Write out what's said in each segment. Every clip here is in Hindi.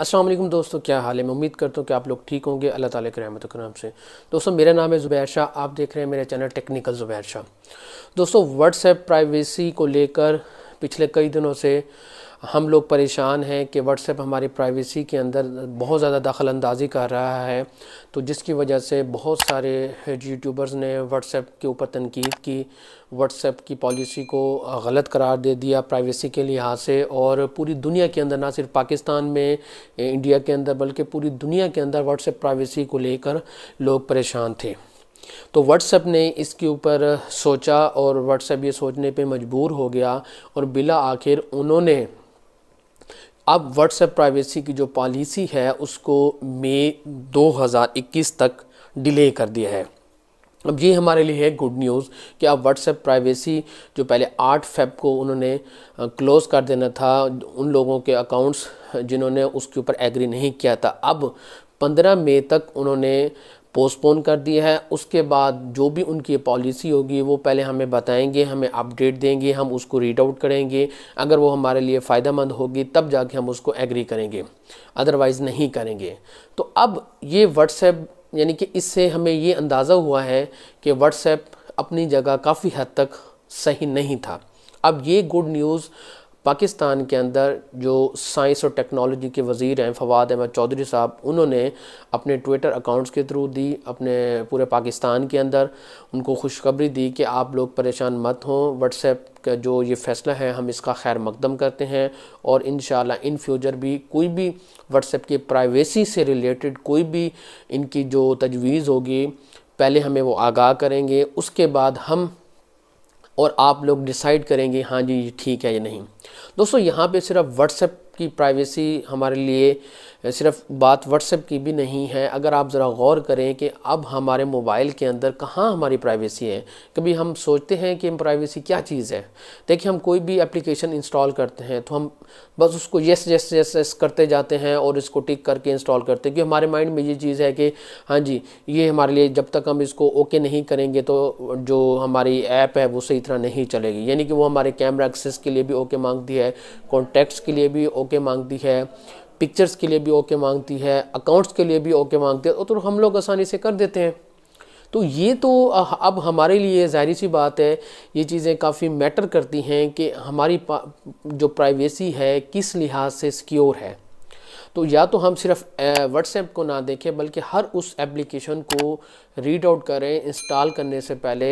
असलम दोस्तों क्या हाल है मैं उम्मीद करता हूँ कि आप लोग ठीक होंगे अल्लाह ताला के रहमत करम से दोस्तों मेरा नाम है ज़ुबैर शाह आप देख रहे हैं मेरा चैनल टेक्निकल ज़ुबैर शाह दोस्तों व्हाट्सएप प्राइवेसी को लेकर पिछले कई दिनों से हम लोग परेशान हैं कि व्हाट्सएप हमारी प्राइवेसी के अंदर बहुत ज़्यादा दखल अंदाजी कर रहा है तो जिसकी वजह से बहुत सारे यूट्यूबर्स ने व्हाट्सएप के ऊपर तनकीद की व्हाट्सएप की पॉलिसी को गलत करार दे दिया प्राइवेसी के लिहाज से और पूरी दुनिया के अंदर ना सिर्फ पाकिस्तान में इंडिया के अंदर बल्कि पूरी दुनिया के अंदर व्हाट्सएप प्राइवेसी को लेकर लोग परेशान थे तो व्हाट्सएप ने इसके ऊपर सोचा और व्हाट्सएप ये सोचने पे मजबूर हो गया और बिला आखिर उन्होंने अब व्हाट्सएप प्राइवेसी की जो पॉलिसी है उसको मई 2021 तक डिले कर दिया है अब ये हमारे लिए है गुड न्यूज़ कि अब व्हाट्सएप प्राइवेसी जो पहले आठ फेब को उन्होंने क्लोज़ कर देना था उन लोगों के अकाउंट्स जिन्होंने उसके ऊपर एग्री नहीं किया था अब पंद्रह मई तक उन्होंने पोस्टपोन कर दिया है उसके बाद जो भी उनकी पॉलिसी होगी वो पहले हमें बताएंगे हमें अपडेट देंगे हम उसको रीड आउट करेंगे अगर वो हमारे लिए फ़ायदा होगी तब जाके हम उसको एग्री करेंगे अदरवाइज़ नहीं करेंगे तो अब ये व्हाट्सएप यानी कि इससे हमें ये अंदाज़ा हुआ है कि व्हाट्सएप अपनी जगह काफ़ी हद तक सही नहीं था अब ये गुड न्यूज़ पाकिस्तान के अंदर जो साइंस और टेक्नोलॉजी के वज़ीर हैं फवाद अहमद चौधरी साहब उन्होंने अपने ट्विटर अकाउंट्स के थ्रू दी अपने पूरे पाकिस्तान के अंदर उनको खुशखबरी दी कि आप लोग परेशान मत हों व्हाट्सएप का जो ये फ़ैसला है हम इसका खैर मकदम करते हैं और इन इन फ्यूचर भी कोई भी व्हाट्सएप की प्राइवेसी से रिलेटेड कोई भी इनकी जो तजवीज़ होगी पहले हमें वो आगाह करेंगे उसके बाद हम और आप लोग डिसाइड करेंगे हाँ जी ये ठीक है या नहीं दोस्तों यहाँ पे सिर्फ व्हाट्सएप की प्राइवेसी हमारे लिए सिर्फ बात व्हाट्सएप की भी नहीं है अगर आप ज़रा गौर करें कि अब हमारे मोबाइल के अंदर कहाँ हमारी प्राइवेसी है कभी हम सोचते हैं कि प्राइवेसी क्या चीज़ है देखिए हम कोई भी एप्लीकेशन इंस्टॉल करते हैं तो हम बस उसको यस यस यस यस करते जाते हैं और इसको टिक करके इंस्टॉल करते हैं क्योंकि हमारे माइंड में ये चीज़ है कि हाँ जी ये हमारे लिए जब तक हम इसको ओके नहीं करेंगे तो जो हमारी ऐप है वो सही तरह नहीं चलेगी यानी कि वो हमारे कैमरा एक्सेस के लिए भी ओके मांगती है कॉन्टैक्ट्स के लिए भी ओके ओके मांगती है पिक्चर्स के लिए भी ओके मांगती है अकाउंट्स के लिए भी ओके मांगती है तो, तो हम लोग आसानी से कर देते हैं तो ये तो अब हमारे लिए ज़ाहरी सी बात है ये चीज़ें काफ़ी मैटर करती हैं कि हमारी जो प्राइवेसी है किस लिहाज से सिक्योर है तो या तो हम सिर्फ व्हाट्सएप को ना देखें बल्कि हर उस एप्लीकेशन को रीड आउट करें इंस्टॉल करने से पहले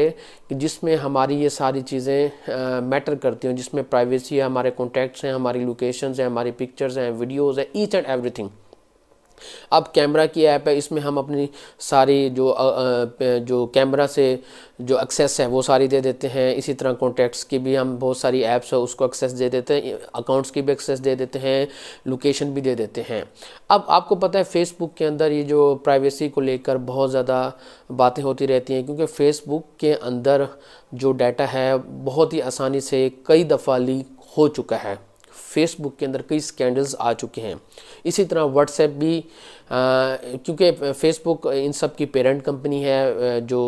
जिसमें हमारी ये सारी चीज़ें मैटर करती हैं जिसमें प्राइवेसी है हमारे कॉन्टैक्ट्स हैं हमारी लोकेशन हैं हमारी पिक्चर्स हैं वीडियोज़ हैं ईच एंड एवरीथिंग अब कैमरा की ऐप है इसमें हम अपनी सारी जो जो कैमरा से जो एक्सेस है वो सारी दे देते हैं इसी तरह कॉन्टैक्ट्स की भी हम बहुत सारी ऐप्स है उसको एक्सेस दे देते हैं अकाउंट्स की भी एक्सेस दे देते हैं लोकेशन भी दे देते हैं अब आपको पता है फेसबुक के अंदर ये जो प्राइवेसी को लेकर बहुत ज़्यादा बातें होती रहती हैं क्योंकि फेसबुक के अंदर जो डाटा है बहुत ही आसानी से कई दफ़ा लीक हो चुका है फेसबुक के अंदर कई स्कैंडल्स आ चुके हैं इसी तरह व्हाट्सएप भी क्योंकि फेसबुक इन सब की पेरेंट कंपनी है जो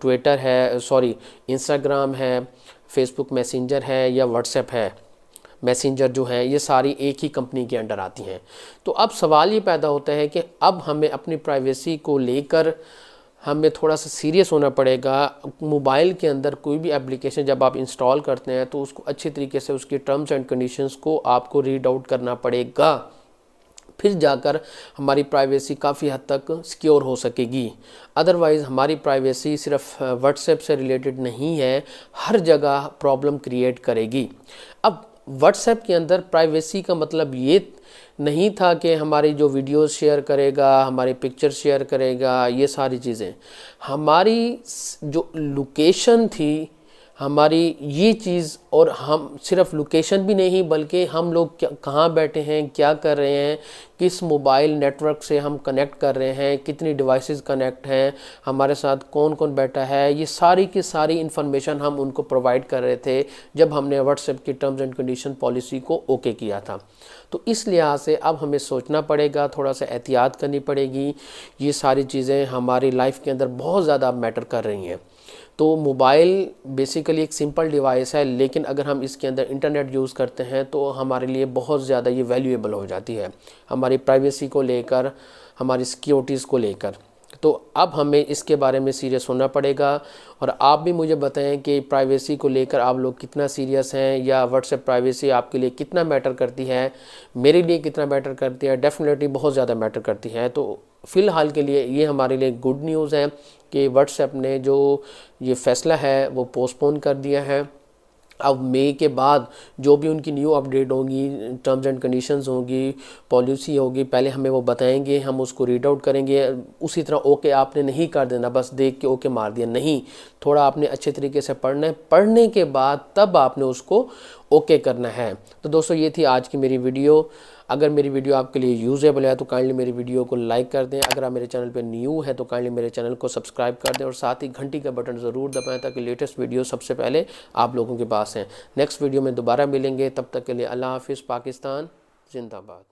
ट्विटर है सॉरी इंस्टाग्राम है फेसबुक मैसेंजर है या व्हाट्सएप है मैसेंजर जो हैं ये सारी एक ही कंपनी के अंडर आती हैं तो अब सवाल ये पैदा होता है कि अब हमें अपनी प्राइवेसी को लेकर हमें थोड़ा सा सीरियस होना पड़ेगा मोबाइल के अंदर कोई भी एप्लीकेशन जब आप इंस्टॉल करते हैं तो उसको अच्छे तरीके से उसके टर्म्स एंड कंडीशंस को आपको रीड आउट करना पड़ेगा फिर जाकर हमारी प्राइवेसी काफ़ी हद तक सिक्योर हो सकेगी अदरवाइज़ हमारी प्राइवेसी सिर्फ व्हाट्सएप से रिलेटेड नहीं है हर जगह प्रॉब्लम क्रिएट करेगी अब व्हाट्सएप के अंदर प्राइवेसी का मतलब ये नहीं था कि हमारी जो वीडियोस शेयर करेगा हमारी पिक्चर शेयर करेगा ये सारी चीज़ें हमारी जो लोकेशन थी हमारी ये चीज़ और हम सिर्फ लोकेशन भी नहीं बल्कि हम लोग कहाँ बैठे हैं क्या कर रहे हैं किस मोबाइल नेटवर्क से हम कनेक्ट कर रहे हैं कितनी डिवाइसेस कनेक्ट हैं हमारे साथ कौन कौन बैठा है ये सारी की सारी इन्फॉर्मेशन हम उनको प्रोवाइड कर रहे थे जब हमने व्हाट्सएप की टर्म्स एंड कंडीशन पॉलिसी को ओके किया था तो इस लिहाज से अब हमें सोचना पड़ेगा थोड़ा सा एहतियात करनी पड़ेगी ये सारी चीज़ें हमारी लाइफ के अंदर बहुत ज़्यादा मैटर कर रही हैं तो मोबाइल बेसिकली एक सिंपल डिवाइस है लेकिन अगर हम इसके अंदर इंटरनेट यूज़ करते हैं तो हमारे लिए बहुत ज़्यादा ये वैल्यूएबल हो जाती है हमारी प्राइवेसी को लेकर हमारी सिक्योरिटीज़ को लेकर तो अब हमें इसके बारे में सीरियस होना पड़ेगा और आप भी मुझे बताएं कि प्राइवेसी को लेकर आप लोग कितना सीरियस हैं या व्हाट्सएप प्राइवेसी आपके लिए कितना मैटर करती है मेरे लिए कितना मैटर करती है डेफिनेटली बहुत ज़्यादा मैटर करती है तो फ़िलहाल के लिए ये हमारे लिए गुड न्यूज़ है कि व्हाट्सएप ने जो ये फैसला है वो पोस्टपोन कर दिया है अब मई के बाद जो भी उनकी न्यू अपडेट होगी टर्म्स एंड कंडीशंस होगी पॉलिसी होगी पहले हमें वो बताएंगे हम उसको रीड आउट करेंगे उसी तरह ओके आपने नहीं कर देना बस देख के ओके मार दिया नहीं थोड़ा आपने अच्छे तरीके से पढ़ना है पढ़ने के बाद तब आपने उसको ओके करना है तो दोस्तों ये थी आज की मेरी वीडियो अगर मेरी वीडियो आपके लिए यूजेबल है तो काइंडली मेरी वीडियो को लाइक कर दें अगर आप मेरे चैनल पर न्यू है तो काइंडली मेरे चैनल को सब्सक्राइब कर दें और साथ ही घंटी का बटन ज़रूर दबाएँ ताकि लेटेस्ट वीडियो सबसे पहले आप लोगों के पास हैं नेक्स्ट वीडियो में दोबारा मिलेंगे तब तक के लिए अल्लाह हाफिज़ पाकिस्तान जिंदाबाद